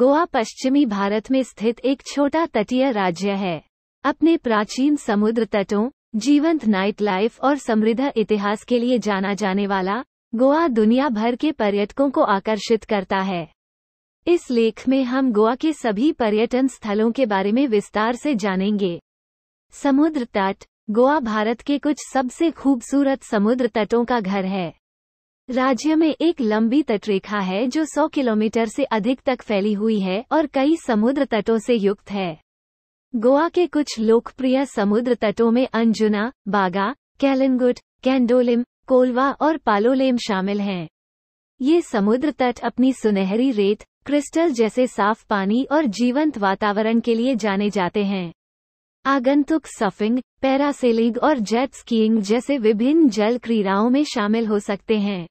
गोवा पश्चिमी भारत में स्थित एक छोटा तटीय राज्य है अपने प्राचीन समुद्र तटों जीवंत नाइट लाइफ और समृद्ध इतिहास के लिए जाना जाने वाला गोवा दुनिया भर के पर्यटकों को आकर्षित करता है इस लेख में हम गोवा के सभी पर्यटन स्थलों के बारे में विस्तार से जानेंगे समुद्र तट गोवा भारत के कुछ सबसे खूबसूरत समुद्र तटों का घर है राज्य में एक लंबी तटरेखा है जो 100 किलोमीटर से अधिक तक फैली हुई है और कई समुद्र तटों से युक्त है गोवा के कुछ लोकप्रिय समुद्र तटों में अंजुना बागा कैलनगुट कैंडोलिम कोलवा और पालोलेम शामिल हैं ये समुद्र तट अपनी सुनहरी रेत क्रिस्टल जैसे साफ पानी और जीवंत वातावरण के लिए जाने जाते हैं आगंतुक सफिंग पैरासेलिंग और जेट स्कीइंग जैसे विभिन्न जल क्रीड़ाओं में शामिल हो सकते हैं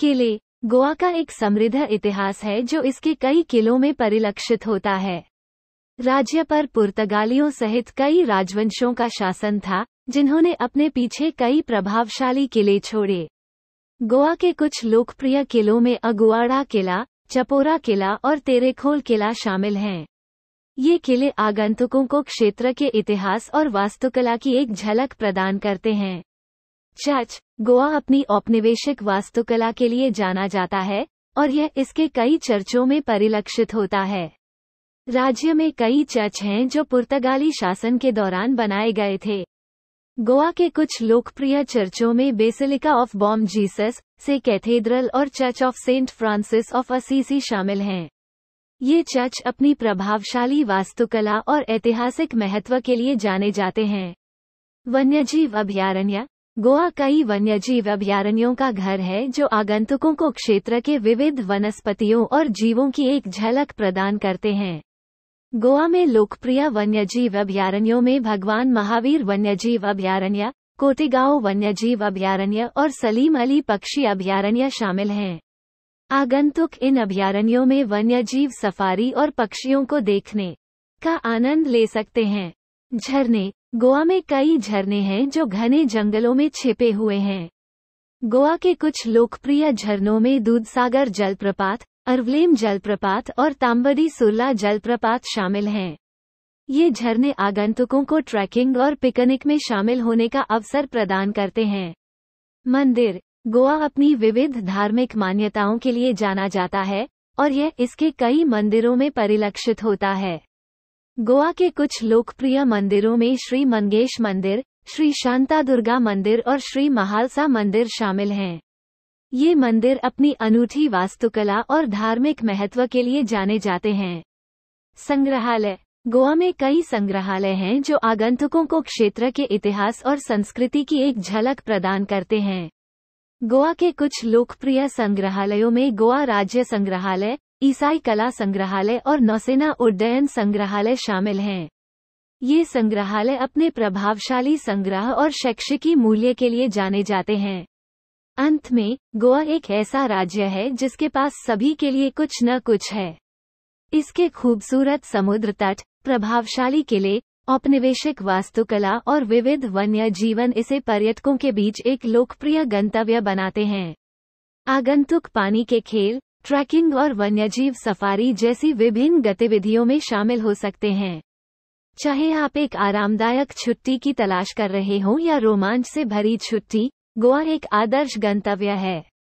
किले गोवा का एक समृद्ध इतिहास है जो इसके कई किलों में परिलक्षित होता है राज्य पर पुर्तगालियों सहित कई राजवंशों का शासन था जिन्होंने अपने पीछे कई प्रभावशाली किले छोड़े गोवा के कुछ लोकप्रिय किलों में अगुआड़ा किला चपोरा किला और तेरेखोल किला शामिल हैं ये किले आगंतुकों को क्षेत्र के इतिहास और वास्तुकला की एक झलक प्रदान करते हैं चर्च गोवा अपनी औपनिवेशिक वास्तुकला के लिए जाना जाता है और यह इसके कई चर्चों में परिलक्षित होता है राज्य में कई चर्च हैं जो पुर्तगाली शासन के दौरान बनाए गए थे गोवा के कुछ लोकप्रिय चर्चों में Basilica of Bom Jesus Se Cathedral और Church of Saint Francis of Assisi शामिल हैं ये चर्च अपनी प्रभावशाली वास्तुकला और ऐतिहासिक महत्व के लिए जाने जाते हैं वन्यजीव अभ्यारण्य गोवा कई वन्यजीव अभ्यारण्यों का घर है जो आगंतुकों को क्षेत्र के विविध वनस्पतियों और जीवों की एक झलक प्रदान करते हैं गोवा में लोकप्रिय वन्यजीव अभ्यारण्यों में भगवान महावीर वन्यजीव अभ्यारण्य कोटेगांव वन्यजीव अभ्यारण्य और सलीम अली पक्षी अभ्यारण्य शामिल हैं आगंतुक इन अभ्यारण्यों में वन्यजीव सफारी और पक्षियों को देखने का आनंद ले सकते हैं झरने गोवा में कई झरने हैं जो घने जंगलों में छिपे हुए हैं गोवा के कुछ लोकप्रिय झरनों में दूधसागर जलप्रपात अरवलेम जलप्रपात और तांबदी सुरला जलप्रपात शामिल हैं ये झरने आगंतुकों को ट्रैकिंग और पिकनिक में शामिल होने का अवसर प्रदान करते हैं मंदिर गोवा अपनी विविध धार्मिक मान्यताओं के लिए जाना जाता है और यह इसके कई मंदिरों में परिलक्षित होता है गोवा के कुछ लोकप्रिय मंदिरों में श्री मंगेश मंदिर श्री शांता दुर्गा मंदिर और श्री महालसा मंदिर शामिल हैं ये मंदिर अपनी अनूठी वास्तुकला और धार्मिक महत्व के लिए जाने जाते हैं संग्रहालय गोवा में कई संग्रहालय हैं जो आगंतुकों को क्षेत्र के इतिहास और संस्कृति की एक झलक प्रदान करते हैं गोवा के कुछ लोकप्रिय संग्रहालयों में गोवा राज्य संग्रहालय ईसाई कला संग्रहालय और नौसेना उड्डयन संग्रहालय शामिल हैं ये संग्रहालय अपने प्रभावशाली संग्रह और शैक्षिकी मूल्य के लिए जाने जाते हैं अंत में गोवा एक ऐसा राज्य है जिसके पास सभी के लिए कुछ न कुछ है इसके खूबसूरत समुद्र तट प्रभावशाली किले औपनिवेशिक वास्तुकला और विविध वन्य जीवन इसे पर्यटकों के बीच एक लोकप्रिय गंतव्य बनाते हैं आगंतुक पानी के खेल ट्रैकिंग और वन्यजीव सफारी जैसी विभिन्न गतिविधियों में शामिल हो सकते हैं चाहे आप एक आरामदायक छुट्टी की तलाश कर रहे हों या रोमांच से भरी छुट्टी गोवा एक आदर्श गंतव्य है